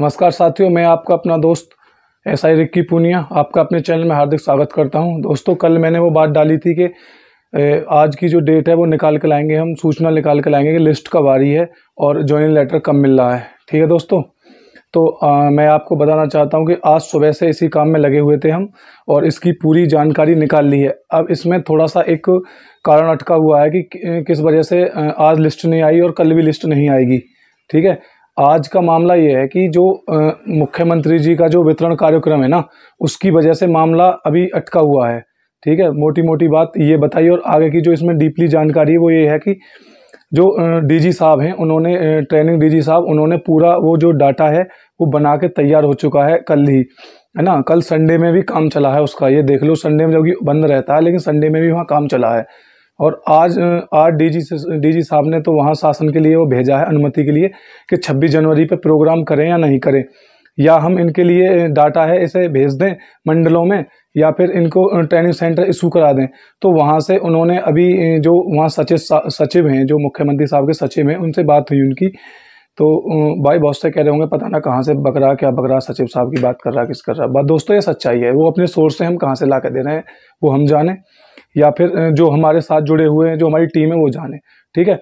नमस्कार साथियों मैं आपका अपना दोस्त एस आई रिक्की पूनिया आपका अपने चैनल में हार्दिक स्वागत करता हूं दोस्तों कल मैंने वो बात डाली थी कि आज की जो डेट है वो निकाल के लाएंगे हम सूचना निकाल के लाएंगे कि लिस्ट कब आ रही है और ज्वाइनिंग लेटर कब मिल रहा है ठीक है दोस्तों तो आ, मैं आपको बताना चाहता हूँ कि आज सुबह से इसी काम में लगे हुए थे हम और इसकी पूरी जानकारी निकाल ली है अब इसमें थोड़ा सा एक कारण अटका हुआ है कि किस वजह से आज लिस्ट नहीं आई और कल भी लिस्ट नहीं आएगी ठीक है आज का मामला ये है कि जो मुख्यमंत्री जी का जो वितरण कार्यक्रम है ना उसकी वजह से मामला अभी अटका हुआ है ठीक है मोटी मोटी बात ये बताइए और आगे की जो इसमें डीपली जानकारी है वो ये है कि जो डीजी साहब हैं उन्होंने ट्रेनिंग डीजी साहब उन्होंने पूरा वो जो डाटा है वो बना के तैयार हो चुका है कल ही है ना कल संडे में भी काम चला है उसका ये देख लो संडे में जबकि बंद रहता है लेकिन संडे में भी वहाँ काम चला है और आज आज डीजी से डीजी साहब ने तो वहाँ शासन के लिए वो भेजा है अनुमति के लिए कि 26 जनवरी पे प्रोग्राम करें या नहीं करें या हम इनके लिए डाटा है इसे भेज दें मंडलों में या फिर इनको ट्रेनिंग सेंटर इशू करा दें तो वहाँ से उन्होंने अभी जो वहाँ सचिव सचिव हैं जो मुख्यमंत्री साहब के सचिव हैं उनसे बात हुई उनकी तो भाई बहुत से कह रहे होंगे पता ना कहाँ से बकरा क्या बकरा सचिव साहब की बात कर रहा किस कर रहा बात दोस्तों ये सच्चाई है वो अपने सोर्स से हम कहाँ से ला दे रहे हैं वो हम जाने या फिर जो हमारे साथ जुड़े हुए हैं जो हमारी टीम है वो जाने ठीक है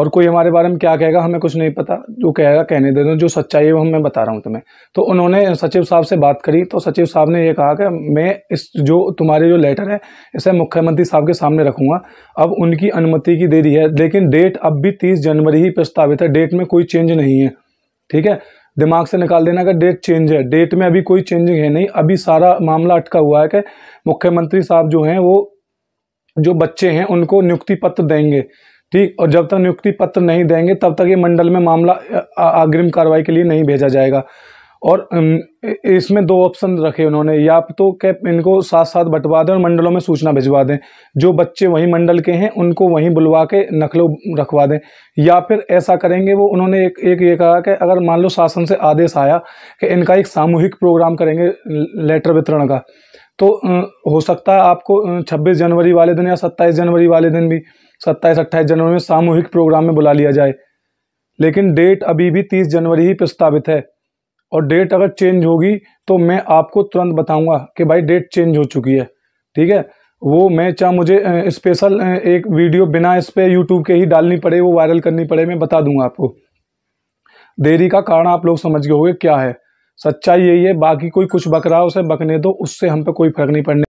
और कोई हमारे बारे में क्या कहेगा हमें कुछ नहीं पता जो कहेगा कहने दे दो जो सच्चाई है वो मैं बता रहा हूँ तुम्हें तो उन्होंने सचिव साहब से बात करी तो सचिव साहब ने ये कहा कि मैं इस जो तुम्हारे जो लेटर है इसे मुख्यमंत्री साहब के सामने रखूँगा अब उनकी अनुमति की देरी है लेकिन डेट अब भी तीस जनवरी ही प्रस्तावित है डेट में कोई चेंज नहीं है ठीक है दिमाग से निकाल देना कि डेट चेंज है डेट में अभी कोई चेंजिंग है नहीं अभी सारा मामला अटका हुआ है कि मुख्यमंत्री साहब जो हैं वो जो बच्चे हैं उनको नियुक्ति पत्र देंगे ठीक और जब तक नियुक्ति पत्र नहीं देंगे तब तक ये मंडल में मामला अग्रिम कार्रवाई के लिए नहीं भेजा जाएगा और इसमें दो ऑप्शन रखे उन्होंने या तो कैप इनको साथ साथ बंटवा दें और मंडलों में सूचना भिजवा दें जो बच्चे वहीं मंडल के हैं उनको वहीं बुलवा के नकलो रखवा दें या फिर ऐसा करेंगे वो उन्होंने एक एक ये कहा कि अगर मान लो शासन से आदेश आया कि इनका एक सामूहिक प्रोग्राम करेंगे लेटर वितरण का तो हो सकता है आपको छब्बीस जनवरी वाले दिन या सत्ताईस जनवरी वाले दिन भी सत्ताईस अट्ठाईस जनवरी में सामूहिक प्रोग्राम में बुला लिया जाए लेकिन डेट अभी भी तीस जनवरी ही प्रस्तावित है और डेट अगर चेंज होगी तो मैं आपको तुरंत बताऊंगा कि भाई डेट चेंज हो चुकी है ठीक है वो मैं चाहे मुझे स्पेशल एक वीडियो बिना इस पर यूट्यूब के ही डालनी पड़े वो वायरल करनी पड़े मैं बता दूंगा आपको देरी का कारण आप लोग समझ गए होगे क्या है सच्चाई यही है बाकी कोई कुछ बकरा रहा उसे बकने दो उससे हम पे कोई फर्क नहीं पड़ने